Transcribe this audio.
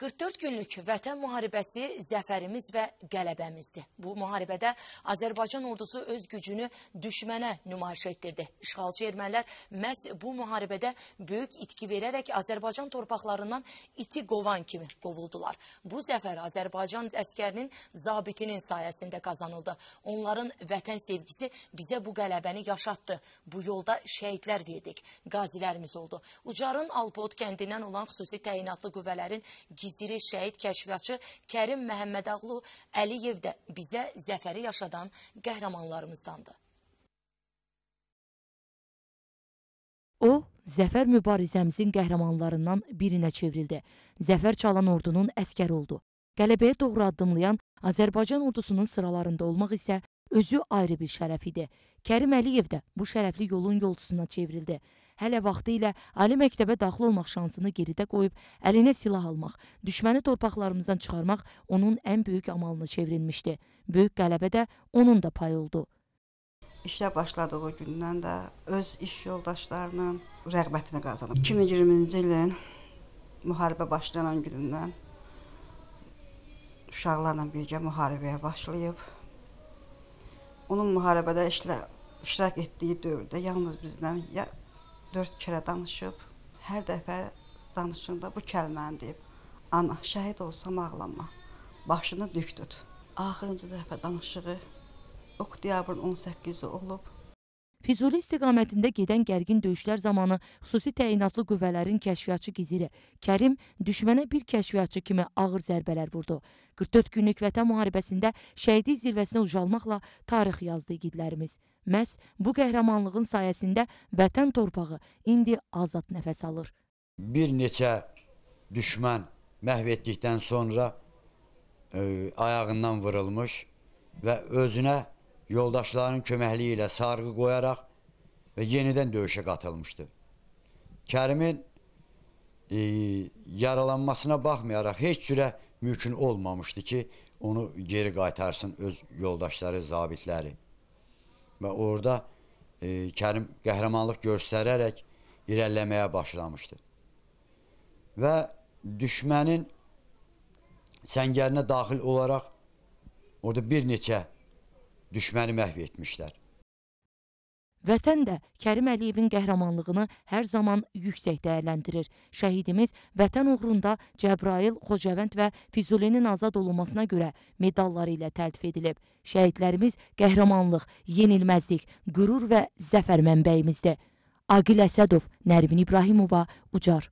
44 günlük vətən müharibəsi zəfərimiz və qələbəmizdir. Bu müharibədə Azərbaycan ordusu öz gücünü düşmənə nümayiş etdirdi. İşğalcı ermənilər məhz bu müharibədə böyük itki verərək Azərbaycan torpaqlarından iti qovan kimi qovuldular. Bu zəfər Azərbaycan əskərinin zabitinin sayəsində qazanıldı. Onların vətən sevgisi bizə bu qələbəni yaşatdı. Bu yolda şəhidlər verdik, qazilərimiz oldu. Ucarın Alpot kəndindən olan xüsusi təyinatlı qüvvələrin gizli giziri şəhid kəşfiyyatçı Kərim Məhəmmədağlu Əliyev də bizə zəfəri yaşadan qəhrəmanlarımızdandır. O, zəfər mübarizəmizin qəhrəmanlarından birinə çevrildi. Zəfər çalan ordunun əskəri oldu. Qələbəyə doğru addımlayan Azərbaycan ordusunun sıralarında olmaq isə özü ayrı bir şərəf idi. Kərim Əliyev də bu şərəfli yolun yolçusuna çevrildi hələ vaxtı ilə ali məktəbə daxil olmaq şansını geridə qoyub əlinə silah almaq, düşməni torpaqlarımızdan çıxarmaq onun ən böyük amalına çevrilmişdi. Böyük qələbədə onun da payı oldu. İşə başladığı gündən də öz iş yoldaşlarının rəğbətini qazanıb. 2020-ci ilin müharibə başlanan günündən uşaqlarla birgə müharibəyə başlayıb. Onun müharibədə işlə iştirak etdiyi dövrdə yalnız bizdən ya dörd kərə danışıb. Hər dəfə danışında bu kəlməni deyib. Ana, şəhid olsam ağlama. Başını dük tut. Axırıncı dəfə danışığı oktyabrın 18-i olub. Füzuli istiqamətində gedən gərgin döyüşlər zamanı xüsusi təyinatlı qüvvələrin kəşfiyyatçı giziri Kərim düşmənə bir kəşfiyyatçı kimi ağır zərbələr vurdu. 44 günlük vətən müharibəsində şəhidi zirvəsinə ucalmaqla tarix yazdı igidlərimiz. Məhz bu qəhrəmanlığın sayəsində vətən torpağı indi azad nəfəs alır. Bir neçə düşmən məhv etdikdən sonra ə, ayağından vurulmuş və özünə yoldaşlarının köməkliyi ilə sarğı qoyaraq və yenidən döyüşə qatılmışdı. Kərimin e, yaralanmasına baxmayaraq heç cürə mümkün olmamışdı ki, onu geri qaytarsın öz yoldaşları, zabitləri. Və orada e, Kərim qəhrəmanlıq göstərərək irəlləməyə başlamışdı. Və düşmənin səngərinə daxil olaraq orada bir neçə düşməni məhv etmişlər. Vətən də Kərim Əliyevin qəhrəmanlığını hər zaman yüksək dəyərləndirir. Şəhidimiz vətən uğrunda Cəbrail, Xocavənd və Füzulinin azad olunmasına görə medalları ilə təltif edilib. Şəhidlərimiz qəhrəmanlıq, yenilməzlik, qürur və zəfər mənbəyimizdir. Aqil Əsədov, Nərvin İbrahimova, Ucar.